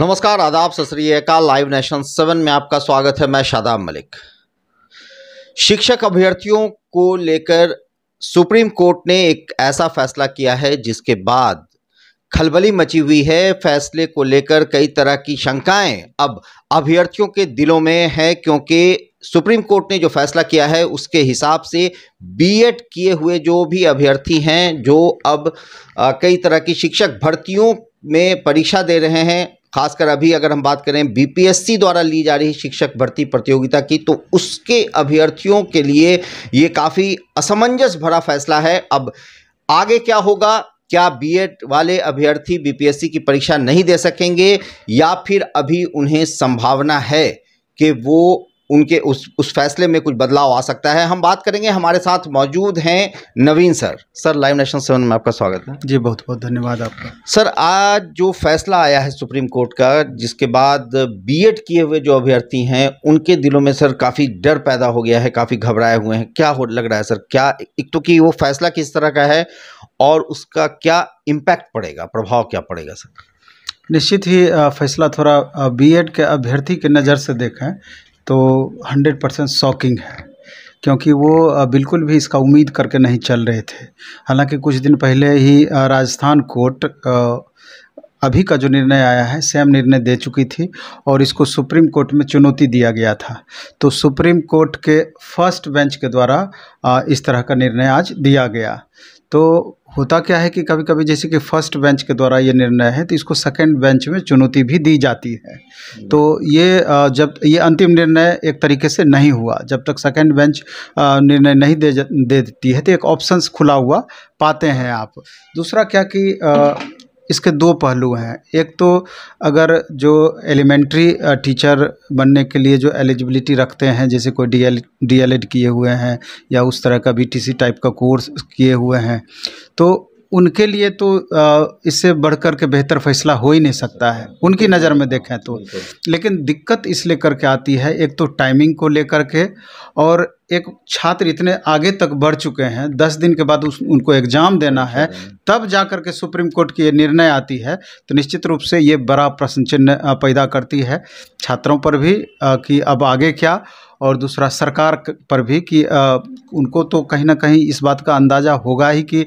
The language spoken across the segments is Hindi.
नमस्कार आदाब सत श्रीकाल लाइव नेशन सेवन में आपका स्वागत है मैं शादाब मलिक शिक्षक अभ्यर्थियों को लेकर सुप्रीम कोर्ट ने एक ऐसा फैसला किया है जिसके बाद खलबली मची हुई है फैसले को लेकर कई तरह की शंकाएं अब अभ्यर्थियों के दिलों में है क्योंकि सुप्रीम कोर्ट ने जो फैसला किया है उसके हिसाब से बीएड किए हुए जो भी अभ्यर्थी हैं जो अब कई तरह की शिक्षक भर्तियों में परीक्षा दे रहे हैं खासकर अभी अगर हम बात करें बीपीएससी द्वारा ली जा रही शिक्षक भर्ती प्रतियोगिता की तो उसके अभ्यर्थियों के लिए ये काफ़ी असमंजस भरा फैसला है अब आगे क्या होगा क्या बीएड वाले अभ्यर्थी बीपीएससी की परीक्षा नहीं दे सकेंगे या फिर अभी उन्हें संभावना है कि वो उनके उस उस फैसले में कुछ बदलाव आ सकता है हम बात करेंगे हमारे साथ मौजूद हैं Naveen sir sir live national seven में आपका स्वागत है जी बहुत बहुत धन्यवाद आपका सर आज जो फैसला आया है सुप्रीम कोर्ट का जिसके बाद बीएड किए हुए जो अभ्यर्थी हैं उनके दिलों में सर काफ़ी डर पैदा हो गया है काफ़ी घबराए हुए हैं क्या हो लग रहा है सर क्या एक तो कि वो फैसला किस तरह का है और उसका क्या इम्पैक्ट पड़ेगा प्रभाव क्या पड़ेगा सर निश्चित ही फैसला थोड़ा बीएड के अभ्यर्थी के नज़र से देखें तो हंड्रेड परसेंट शॉकिंग है क्योंकि वो बिल्कुल भी इसका उम्मीद करके नहीं चल रहे थे हालांकि कुछ दिन पहले ही राजस्थान कोर्ट अभी का जो निर्णय आया है सेम निर्णय दे चुकी थी और इसको सुप्रीम कोर्ट में चुनौती दिया गया था तो सुप्रीम कोर्ट के फर्स्ट बेंच के द्वारा इस तरह का निर्णय आज दिया गया तो होता क्या है कि कभी कभी जैसे कि फर्स्ट बेंच के द्वारा ये निर्णय है तो इसको सेकंड बेंच में चुनौती भी दी जाती है तो ये जब ये अंतिम निर्णय एक तरीके से नहीं हुआ जब तक सेकंड बेंच निर्णय नहीं दे दे देती है तो एक ऑप्शंस खुला हुआ पाते हैं आप दूसरा क्या कि इसके दो पहलू हैं एक तो अगर जो एलिमेंट्री टीचर बनने के लिए जो एलिजिबिलिटी रखते हैं जैसे कोई D L D L Ed किए हुए हैं या उस तरह का बी टी सी टाइप का कोर्स किए हुए हैं तो उनके लिए तो इससे बढ़कर के बेहतर फैसला हो ही नहीं सकता है उनकी नज़र में देखें तो लेकिन दिक्कत इसलिए करके आती है एक तो टाइमिंग को लेकर के और एक छात्र इतने आगे तक बढ़ चुके हैं दस दिन के बाद उस उनको एग्ज़ाम देना है तब जा कर के सुप्रीम कोर्ट की ये निर्णय आती है तो निश्चित रूप से ये बड़ा प्रश्न चिन्ह पैदा करती है छात्रों पर भी कि अब आगे क्या और दूसरा सरकार पर भी कि उनको तो कहीं ना कहीं इस बात का अंदाज़ा होगा ही कि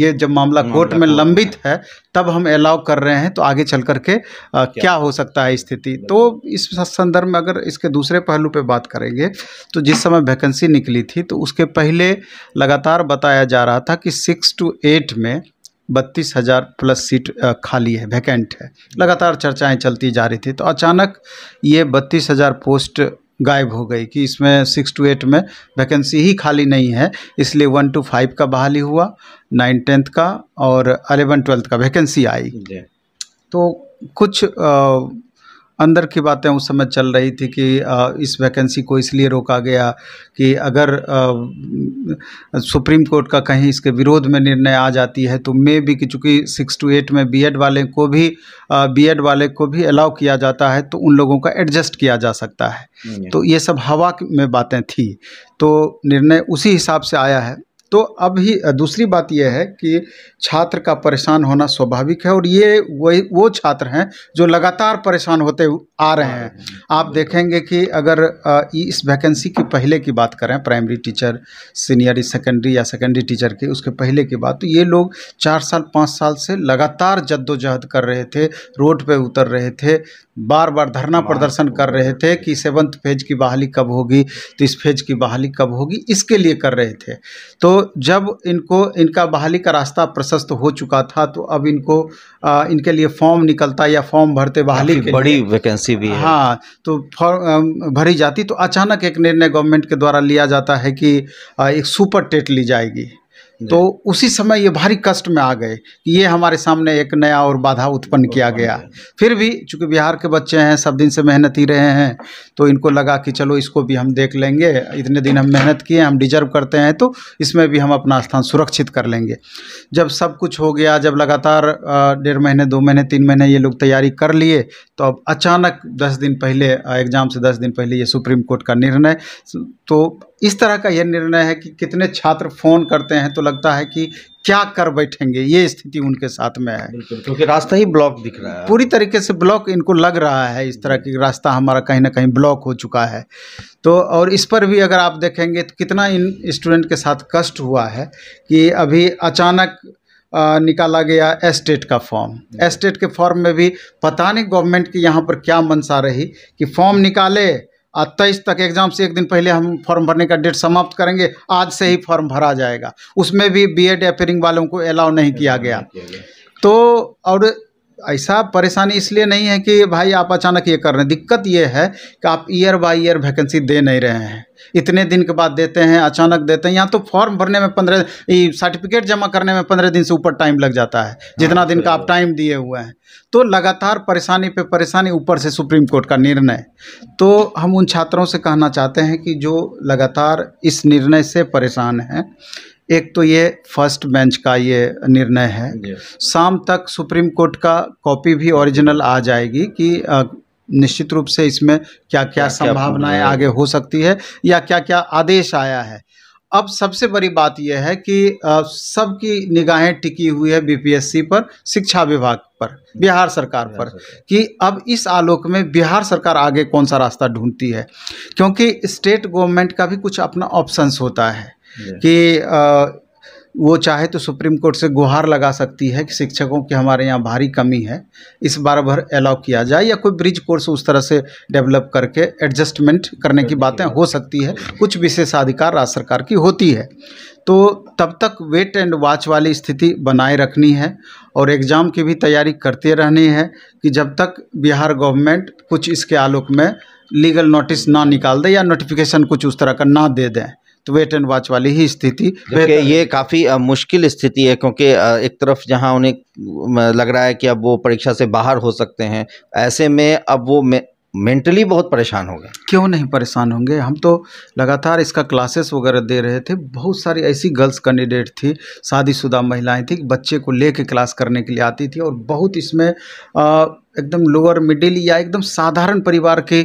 ये जब मामला कोर्ट में लंबित है तब हम अलाउ कर रहे हैं तो आगे चल कर के क्या हो सकता है स्थिति तो इस संदर्भ में अगर इसके दूसरे पहलू पे बात करेंगे तो जिस समय वैकेंसी निकली थी तो उसके पहले लगातार बताया जा रहा था कि सिक्स टू एट में बत्तीस हज़ार प्लस सीट खाली है वैकेंट है लगातार चर्चाएं चलती जा रही थी तो अचानक ये बत्तीस हज़ार पोस्ट गायब हो गई कि इसमें सिक्स टू एट में वैकेंसी ही खाली नहीं है इसलिए वन टू फाइव का बहाली हुआ नाइन टेंथ का और अलेवन ट्वेल्थ का वैकेंसी आई तो कुछ आ, अंदर की बातें उस समय चल रही थी कि इस वैकेंसी को इसलिए रोका गया कि अगर सुप्रीम कोर्ट का कहीं इसके विरोध में निर्णय आ जाती है तो मे भी कि चूँकि सिक्स टू एट में बीएड वाले को भी बीएड वाले को भी अलाउ किया जाता है तो उन लोगों का एडजस्ट किया जा सकता है तो ये सब हवा में बातें थी तो निर्णय उसी हिसाब से आया है तो अब ही दूसरी बात यह है कि छात्र का परेशान होना स्वाभाविक है और ये वही वो छात्र हैं जो लगातार परेशान होते आ रहे हैं आप देखेंगे कि अगर इस वैकेंसी की पहले की बात करें प्राइमरी टीचर सीनियर सेकेंडरी या सेकेंडरी टीचर की उसके पहले की बात तो ये लोग चार साल पाँच साल से लगातार जद्दोजहद कर रहे थे रोड पर उतर रहे थे बार बार धरना प्रदर्शन तो कर रहे थे कि सेवन्थ फेज की बहाली कब होगी तो इस फेज की बहाली कब होगी इसके लिए कर रहे थे तो जब इनको इनका बहाली का रास्ता प्रशस्त हो चुका था तो अब इनको आ, इनके लिए फॉर्म निकलता या फॉर्म भरते बहाली के बड़ी वैकेंसी भी है हाँ तो फॉर्म भरी जाती तो अचानक एक निर्णय गवर्नमेंट के द्वारा लिया जाता है कि एक सुपर टेट ली जाएगी तो उसी समय ये भारी कष्ट में आ गए कि ये हमारे सामने एक नया और बाधा उत्पन्न किया गया फिर भी चूंकि बिहार के बच्चे हैं सब दिन से मेहनत ही रहे हैं तो इनको लगा कि चलो इसको भी हम देख लेंगे इतने दिन हम मेहनत किए हम डिजर्व करते हैं तो इसमें भी हम अपना स्थान सुरक्षित कर लेंगे जब सब कुछ हो गया जब लगातार डेढ़ महीने दो महीने तीन महीने ये लोग तैयारी कर लिए तो अब अचानक दस दिन पहले एग्ज़ाम से दस दिन पहले ये सुप्रीम कोर्ट का निर्णय तो इस तरह का यह निर्णय है कि कितने छात्र फ़ोन करते हैं तो लगता है कि क्या कर बैठेंगे ये स्थिति उनके साथ में है क्योंकि रास्ता ही ब्लॉक दिख रहा है पूरी तरीके से ब्लॉक इनको लग रहा है इस तरह की रास्ता हमारा कहीं ना कहीं ब्लॉक हो चुका है तो और इस पर भी अगर आप देखेंगे तो कितना इन स्टूडेंट के साथ कष्ट हुआ है कि अभी अचानक निकाला गया एस्टेट का फॉर्म एस्टेट के फॉर्म में भी पता नहीं गवर्नमेंट की यहाँ पर क्या मनसा रही कि फॉर्म निकाले तेईस तक एग्ज़ाम से एक दिन पहले हम फॉर्म भरने का डेट समाप्त करेंगे आज से ही फॉर्म भरा जाएगा उसमें भी बीएड एड वालों को अलाउ नहीं किया गया तो और ऐसा परेशानी इसलिए नहीं है कि भाई आप अचानक ये कर रहे हैं दिक्कत ये है कि आप ईयर बाय ईयर वैकेंसी दे नहीं रहे हैं इतने दिन के बाद देते हैं अचानक देते हैं यहाँ तो फॉर्म भरने में पंद्रह सर्टिफिकेट जमा करने में पंद्रह दिन से ऊपर टाइम लग जाता है हाँ, जितना दिन का आप टाइम दिए हुए हैं तो लगातार परेशानी पे परेशानी ऊपर से सुप्रीम कोर्ट का निर्णय तो हम उन छात्रों से कहना चाहते हैं कि जो लगातार इस निर्णय से परेशान हैं एक तो ये फर्स्ट बेंच का ये निर्णय है शाम तक सुप्रीम कोर्ट का कॉपी भी ओरिजिनल आ जाएगी कि निश्चित रूप से इसमें क्या क्या संभावनाएं आगे हो सकती है या क्या क्या आदेश आया है अब सबसे बड़ी बात यह है कि सबकी निगाहें टिकी हुई है बीपीएससी पर शिक्षा विभाग पर बिहार सरकार पर कि अब इस आलोक में बिहार सरकार आगे कौन सा रास्ता ढूंढती है क्योंकि स्टेट गवर्नमेंट का भी कुछ अपना ऑप्शंस होता है कि आ, वो चाहे तो सुप्रीम कोर्ट से गुहार लगा सकती है कि शिक्षकों की हमारे यहाँ भारी कमी है इस बार भर अलाउ किया जाए या कोई ब्रिज कोर्स उस तरह से डेवलप करके एडजस्टमेंट करने की बातें हो सकती है कुछ विशेषाधिकार राज्य सरकार की होती है तो तब तक वेट एंड वॉच वाली स्थिति बनाए रखनी है और एग्ज़ाम की भी तैयारी करते रहनी है कि जब तक बिहार गवर्नमेंट कुछ इसके आलोक में लीगल नोटिस ना निकाल दे या नोटिफिकेशन कुछ उस तरह का ना दे दें तो वेट एंड वॉच वाली ही स्थिति ये काफ़ी मुश्किल स्थिति है क्योंकि एक तरफ जहां उन्हें लग रहा है कि अब वो परीक्षा से बाहर हो सकते हैं ऐसे में अब वो मेंटली बहुत परेशान हो गए क्यों नहीं परेशान होंगे हम तो लगातार इसका क्लासेस वगैरह दे रहे थे बहुत सारी ऐसी गर्ल्स कैंडिडेट थी शादीशुदा महिलाएं थी बच्चे को ले कर क्लास करने के लिए आती थी और बहुत इसमें आ, एकदम लोअर मिडिल या एकदम साधारण परिवार के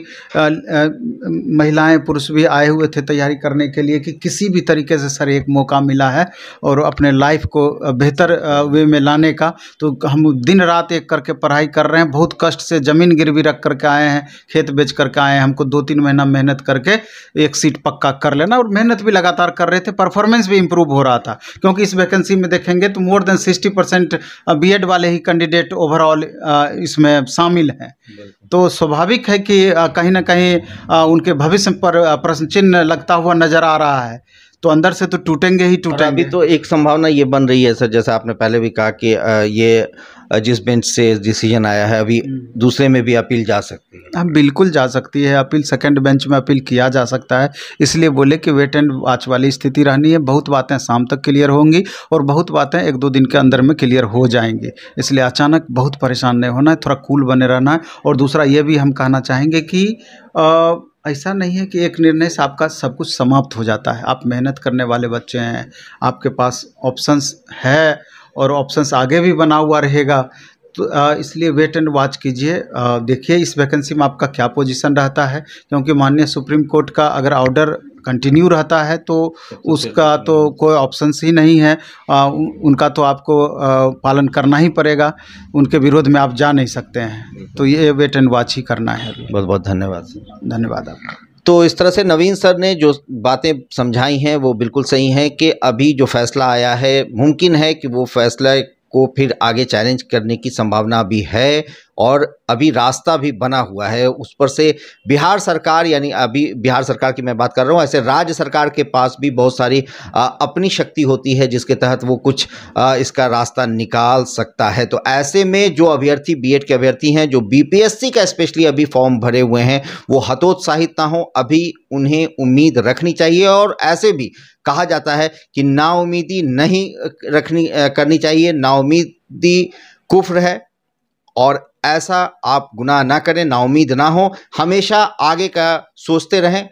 महिलाएं पुरुष भी आए हुए थे तैयारी करने के लिए कि किसी भी तरीके से सर एक मौका मिला है और अपने लाइफ को बेहतर वे में लाने का तो हम दिन रात एक करके पढ़ाई कर रहे हैं बहुत कष्ट से ज़मीन गिरवी रख कर के आए हैं खेत बेच करके आए हैं हमको दो तीन महीना मेहनत करके एक सीट पक्का कर लेना और मेहनत भी लगातार कर रहे थे परफॉर्मेंस भी इम्प्रूव हो रहा था क्योंकि इस वैकेंसी में देखेंगे तो more than sixty percent B वाले ही कैंडिडेट ओवरऑल इसमें शामिल हैं तो स्वाभाविक है कि कहीं ना कहीं उनके भविष्य पर प्रश्न चिन्ह लगता हुआ नज़र आ रहा है तो अंदर से तो टूटेंगे ही टूटेंगे अभी तो एक संभावना ये बन रही है सर जैसे आपने पहले भी कहा कि ये जिस बेंच से डिसीजन आया है अभी हम्म। दूसरे में भी अपील जा सकती है हाँ बिल्कुल जा सकती है अपील सेकंड बेंच में अपील किया जा सकता है इसलिए बोले कि वेट एंड वाच वाली स्थिति रहनी है बहुत बातें शाम तक क्लियर होंगी और बहुत बातें एक दो दिन के अंदर में क्लियर हो जाएंगी इसलिए अचानक बहुत परेशान नहीं होना है थोड़ा कूल बने रहना है और दूसरा ये भी हम कहना चाहेंगे कि ऐसा नहीं है कि एक निर्णय से आपका सब कुछ समाप्त हो जाता है आप मेहनत करने वाले बच्चे हैं आपके पास ऑप्शंस है और ऑप्शंस आगे भी बना हुआ रहेगा तो इसलिए वेट एंड वॉच कीजिए देखिए इस वैकेंसी में आपका क्या पोजीशन रहता है क्योंकि माननीय सुप्रीम कोर्ट का अगर ऑर्डर कंटिन्यू रहता है तो उसका तो, तो कोई ऑप्शन ही नहीं है आ, उनका तो आपको आ, पालन करना ही पड़ेगा उनके विरोध में आप जा नहीं सकते हैं तो ये वेट एंड वॉच ही करना है बहुत बहुत धन्यवाद धन्यवाद आपका तो इस तरह से नवीन सर ने जो बातें समझाई हैं वो बिल्कुल सही हैं कि अभी जो फैसला आया है मुमकिन है कि वो फैसला को फिर आगे चैलेंज करने की संभावना भी है और अभी रास्ता भी बना हुआ है उस पर से बिहार सरकार यानी अभी बिहार सरकार की मैं बात कर रहा हूँ ऐसे राज्य सरकार के पास भी बहुत सारी आ, अपनी शक्ति होती है जिसके तहत वो कुछ आ, इसका रास्ता निकाल सकता है तो ऐसे में जो अभ्यर्थी बीएड के अभ्यर्थी हैं जो बीपीएससी का स्पेशली अभी फॉर्म भरे हुए हैं वो हतोत्साहित ना हो अभी उन्हें उम्मीद रखनी चाहिए और ऐसे भी कहा जाता है कि नाउमीदी नहीं रखनी करनी चाहिए नाउमीदी कुफ्र है और ऐसा आप गुनाह ना करें नाउमीद ना हो हमेशा आगे का सोचते रहें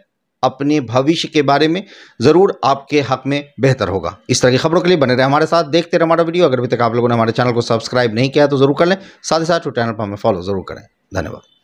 अपने भविष्य के बारे में ज़रूर आपके हक में बेहतर होगा इस तरह की खबरों के लिए बने रहे हमारे साथ देखते रहे हमारा वीडियो अगर अभी तक आप लोगों ने हमारे चैनल को सब्सक्राइब नहीं किया तो ज़रूर कर लें साथ ही साथ चैनल पर हमें फॉलो ज़रूर करें धन्यवाद